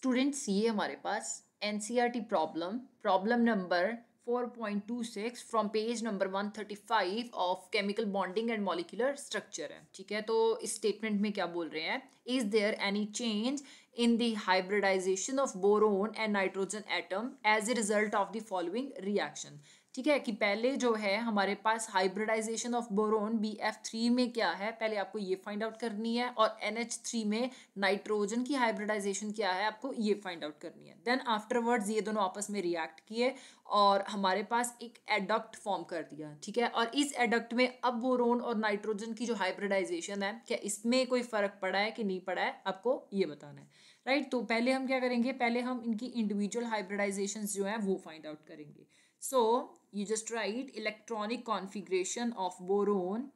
Students ये हमारे पास N C R T problem problem number four point two six from page number one thirty five of chemical bonding and molecular structure है ठीक है तो इस स्टेटमेंट में क्या बोल रहे हैं is there any change in the hybridization of boron and nitrogen atom as a result of the following reaction ठीक है कि पहले जो है हमारे पास hybridization of boron B F three में क्या है पहले आपको ये फाइंड आउट करनी है और एन एच थ्री में नाइट्रोजन की हाइब्रिडाइजेशन क्या है आपको ये फाइंड आउट करनी है देन आफ्टरवर्ड्स ये दोनों आपस में रिएक्ट किए और हमारे पास एक एडक्ट फॉर्म कर दिया ठीक है और इस एडक्ट में अब बोरोन और नाइट्रोजन की जो हाइब्रिडाइजेशन है क्या इसमें कोई फ़र्क पड़ा है कि नहीं पड़ा है आपको ये बताना है राइट तो पहले हम क्या करेंगे पहले हम इनकी इंडिविजुअल हाइब्रिडाइजेशन जो है वो फाइंड आउट करेंगे So you just write electronic configuration of boron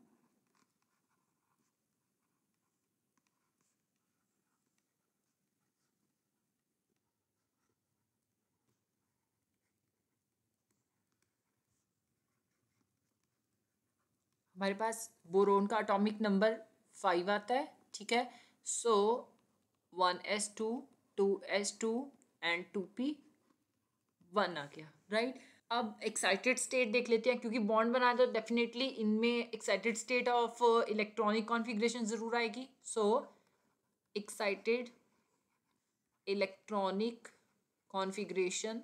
हमारे पास बोरोन का अटोमिक नंबर फाइव आता है ठीक है so one S two two S two and two P one आ गया राइट right? अब एक्साइटेड स्टेट देख लेते हैं क्योंकि बॉन्ड बनाया तो डेफिनेटली इनमें excited state of electronic configuration ज़रूर आएगी so excited electronic configuration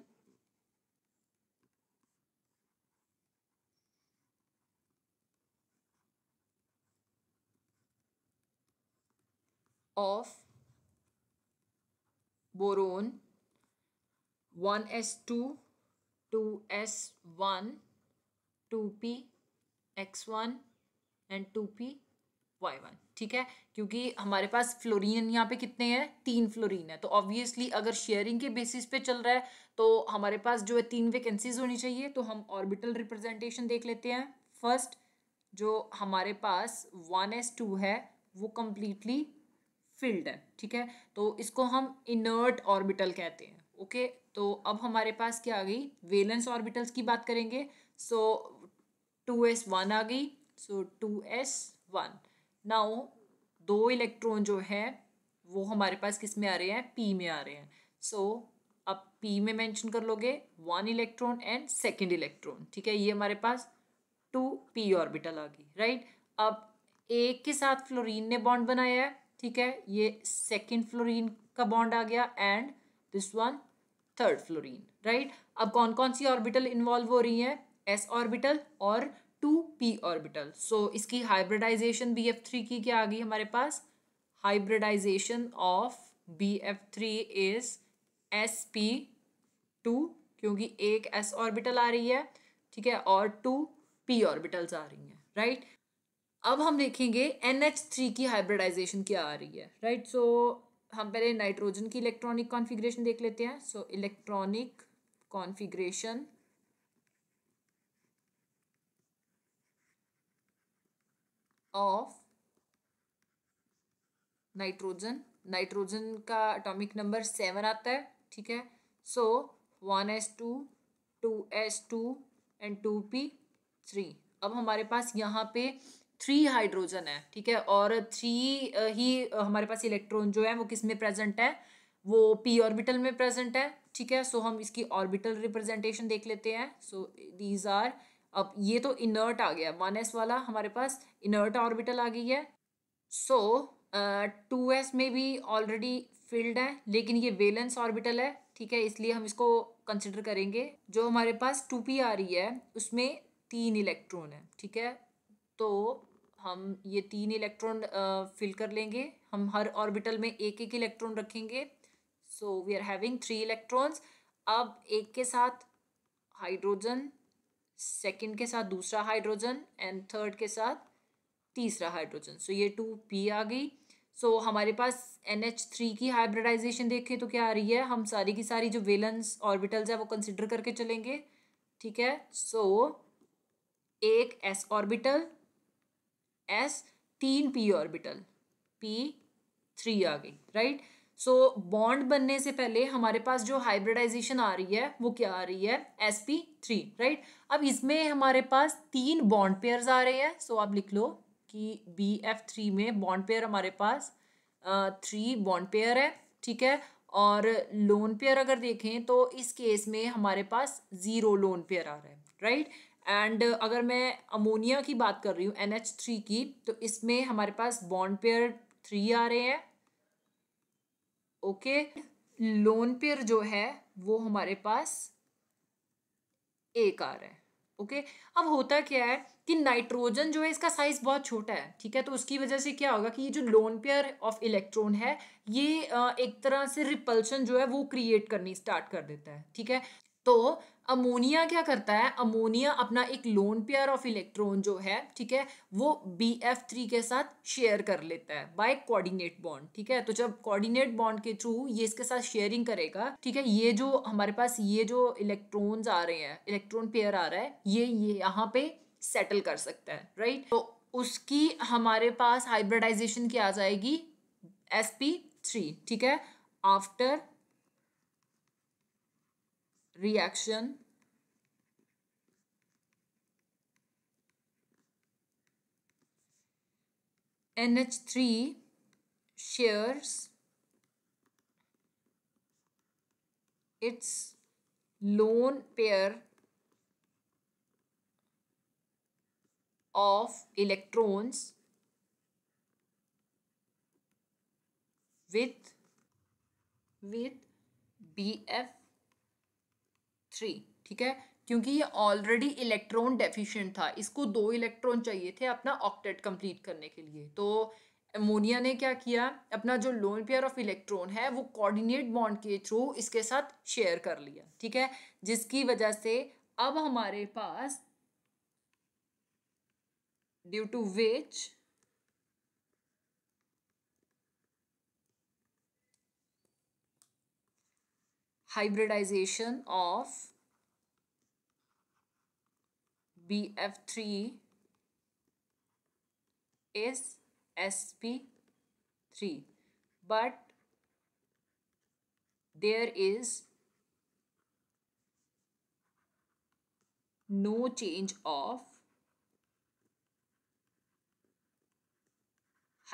of boron one S two two S one two P X one and two P Y one ठीक है क्योंकि हमारे पास फ्लोरीन यहाँ पे कितने हैं तीन फ्लोरीन है तो ऑब्वियसली अगर शेयरिंग के बेसिस पे चल रहा है तो हमारे पास जो है तीन वैकेंसीज होनी चाहिए तो हम ऑर्बिटल रिप्रेजेंटेशन देख लेते हैं फर्स्ट जो हमारे पास वन एस टू है वो कम्प्लीटली फिल्ड है ठीक है तो इसको हम इनर्ट ऑर्बिटल कहते हैं ओके तो अब हमारे पास क्या आ गई वेलेंस ऑर्बिटल्स की बात करेंगे सो टू एस वन आ गई so two S one now दो इलेक्ट्रॉन जो है वो हमारे पास किस में आ रहे हैं पी में आ रहे हैं सो so, अब पी में मेंशन कर लोगे one electron and second electron ठीक है ये हमारे पास टू पी ऑर्बिटल आ गई राइट अब एक के साथ फ्लोरीन ने बॉन्ड बनाया है ठीक है ये सेकंड फ्लोरीन का बॉन्ड आ गया and this one third fluorine right अब कौन कौन सी ऑर्बिटल इन्वॉल्व हो रही है एस ऑर्बिटल और टू पी ऑर्बिटल सो इसकी हाइब्रिडाइजेशन बी एफ थ्री की क्या आ गई हमारे पास hybridization of B F three is S P two क्योंकि एक एस ऑर्बिटल आ रही है ठीक है और टू पी ऑर्बिटल्स आ रही हैं राइट अब हम देखेंगे एन एच थ्री की हाइब्रिडाइजेशन क्या आ रही है राइट सो हम पहले नाइट्रोजन की इलेक्ट्रॉनिक कॉन्फ़िगरेशन देख लेते हैं so electronic configuration of nitrogen nitrogen का एटॉमिक नंबर सेवन आता है ठीक है so one S two two S two and two P three अब हमारे पास यहाँ पे थ्री हाइड्रोजन है ठीक है और थ्री ही हमारे पास इलेक्ट्रॉन जो है वो किस में प्रेजेंट है वो पी ऑर्बिटल में प्रेजेंट है ठीक है सो हम इसकी ऑर्बिटल रिप्रेजेंटेशन देख लेते हैं सो दीज आर अब ये तो इनर्ट आ गया वन एस वाला हमारे पास इनर्ट ऑर्बिटल आ गई है सो टू एस में भी ऑलरेडी फिल्ड है लेकिन ये वेलेंस ऑर्बिटल है ठीक है इसलिए हम इसको कंसिडर करेंगे जो हमारे पास टू पी आ रही है उसमें तीन इलेक्ट्रॉन है ठीक है तो हम ये तीन इलेक्ट्रॉन फिल कर लेंगे हम हर ऑर्बिटल में एक एक इलेक्ट्रॉन रखेंगे so we are having three electrons अब एक के साथ हाइड्रोजन सेकंड के साथ दूसरा हाइड्रोजन एंड थर्ड के साथ तीसरा हाइड्रोजन सो so, ये टू पी आ गई सो so, हमारे पास एन एच थ्री की हाइब्रिडाइजेशन देखें तो क्या आ रही है हम सारी की सारी जो वेलेंस ऑर्बिटल्स है वो कंसिडर करके चलेंगे ठीक है सो so, एक एस ऑर्बिटल एस तीन पी ऑर्बिटल पी थ्री आ गई राइट सो बॉन्ड बनने से पहले हमारे पास जो हाइब्रिडाइजेशन आ रही है वो क्या आ रही है एस पी थ्री राइट अब इसमें हमारे पास तीन बॉन्ड पेयर्स आ रहे हैं सो so, आप लिख लो कि बी एफ थ्री में बॉन्ड पेयर हमारे पास थ्री बॉन्ड पेयर है ठीक है और लोन पेयर अगर देखें तो इस केस में हमारे पास ज़ीरो लोन पेयर आ रहा है राइट right? एंड uh, अगर मैं अमोनिया की बात कर रही हूँ एन एच थ्री की तो इसमें हमारे पास बॉन्ड पेयर थ्री आ रहे हैं ओके लोन पेयर जो है वो हमारे पास एक आ रहा है ओके okay? अब होता क्या है कि नाइट्रोजन जो है इसका साइज बहुत छोटा है ठीक है तो उसकी वजह से क्या होगा कि ये जो लोन पेयर ऑफ इलेक्ट्रॉन है ये uh, एक तरह से रिपल्शन जो है वो क्रिएट करनी स्टार्ट कर देता है ठीक है तो अमोनिया क्या करता है अमोनिया अपना एक लोन पेयर ऑफ इलेक्ट्रॉन जो है ठीक है वो बी एफ थ्री के साथ शेयर कर लेता है बाय कोऑर्डिनेट बॉन्ड ठीक है तो जब कोऑर्डिनेट बॉन्ड के थ्रू ये इसके साथ शेयरिंग करेगा ठीक है ये जो हमारे पास ये जो इलेक्ट्रॉन्स आ रहे हैं इलेक्ट्रॉन पेयर आ रहा है ये ये यहाँ पे सेटल कर सकता है राइट तो उसकी हमारे पास हाइब्रिडाइजेशन की आ जाएगी एस पी थ्री ठीक है after reaction NH3 shares its lone pair of electrons with with BF three ठीक है क्योंकि ये ऑलरेडी इलेक्ट्रॉन डेफिशिएंट था इसको दो इलेक्ट्रॉन चाहिए थे अपना ऑक्टेट कंप्लीट करने के लिए तो अमोनिया ने क्या किया अपना जो लोन पेयर ऑफ इलेक्ट्रॉन है वो कोऑर्डिनेट बॉन्ड के थ्रू इसके साथ शेयर कर लिया ठीक है जिसकी वजह से अब हमारे पास due to which hybridization of BF3 is sp3 but there is no change of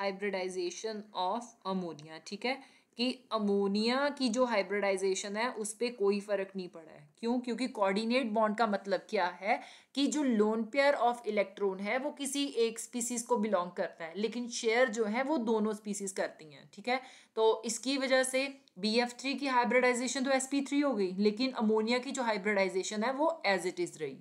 hybridization of ammonia ठीक है कि अमोनिया की जो हाइब्रिडाइजेशन है उस पर कोई फ़र्क नहीं पड़ा है क्यों क्योंकि कोऑर्डिनेट बॉन्ड का मतलब क्या है कि जो लोन पेयर ऑफ इलेक्ट्रॉन है वो किसी एक स्पीसीज को बिलोंग करता है लेकिन शेयर जो है वो दोनों स्पीसीज करती हैं ठीक है तो इसकी वजह से बी एफ थ्री की हाइब्रिडाइजेशन तो एस पी थ्री हो गई लेकिन अमोनिया की जो हाइब्रिडाइजेशन है वो एज इट इज़ रही